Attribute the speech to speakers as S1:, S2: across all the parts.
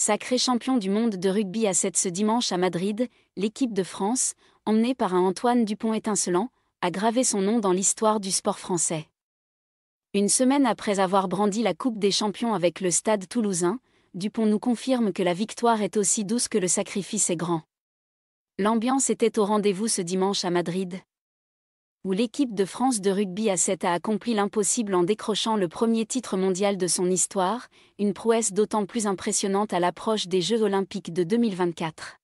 S1: Sacré champion du monde de rugby à 7 ce dimanche à Madrid, l'équipe de France, emmenée par un Antoine Dupont étincelant, a gravé son nom dans l'histoire du sport français. Une semaine après avoir brandi la Coupe des champions avec le stade toulousain, Dupont nous confirme que la victoire est aussi douce que le sacrifice est grand. L'ambiance était au rendez-vous ce dimanche à Madrid, où l'équipe de France de rugby à 7 a accompli l'impossible en décrochant le premier titre mondial de son histoire, une prouesse d'autant plus impressionnante à l'approche des Jeux olympiques de 2024.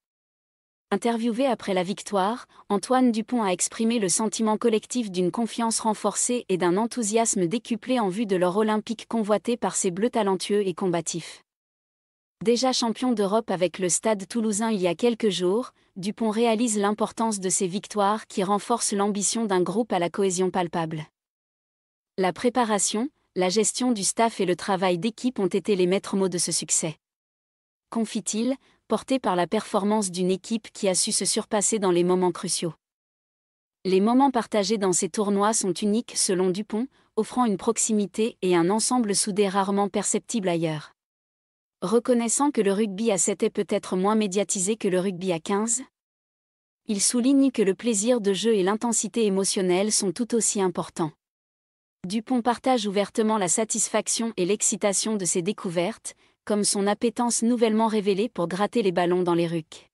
S1: Interviewé après la victoire, Antoine Dupont a exprimé le sentiment collectif d'une confiance renforcée et d'un enthousiasme décuplé en vue de l'or olympique convoité par ses bleus talentueux et combatifs. Déjà champion d'Europe avec le Stade toulousain il y a quelques jours, Dupont réalise l'importance de ces victoires qui renforcent l'ambition d'un groupe à la cohésion palpable. La préparation, la gestion du staff et le travail d'équipe ont été les maîtres mots de ce succès. Confie-t-il, porté par la performance d'une équipe qui a su se surpasser dans les moments cruciaux. Les moments partagés dans ces tournois sont uniques selon Dupont, offrant une proximité et un ensemble soudé rarement perceptible ailleurs reconnaissant que le rugby à 7 est peut-être moins médiatisé que le rugby à 15 Il souligne que le plaisir de jeu et l'intensité émotionnelle sont tout aussi importants. Dupont partage ouvertement la satisfaction et l'excitation de ses découvertes, comme son appétence nouvellement révélée pour gratter les ballons dans les rucks.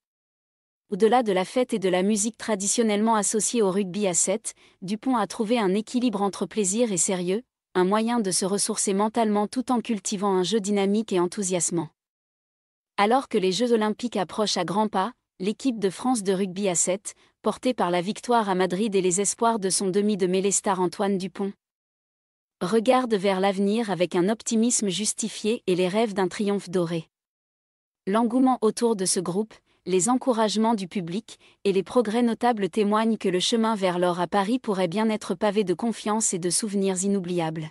S1: Au-delà de la fête et de la musique traditionnellement associée au rugby à 7, Dupont a trouvé un équilibre entre plaisir et sérieux, un moyen de se ressourcer mentalement tout en cultivant un jeu dynamique et enthousiasmant. Alors que les Jeux olympiques approchent à grands pas, l'équipe de France de rugby à 7, portée par la victoire à Madrid et les espoirs de son demi de Mélestar Antoine Dupont, regarde vers l'avenir avec un optimisme justifié et les rêves d'un triomphe doré. L'engouement autour de ce groupe, les encouragements du public et les progrès notables témoignent que le chemin vers l'or à Paris pourrait bien être pavé de confiance et de souvenirs inoubliables.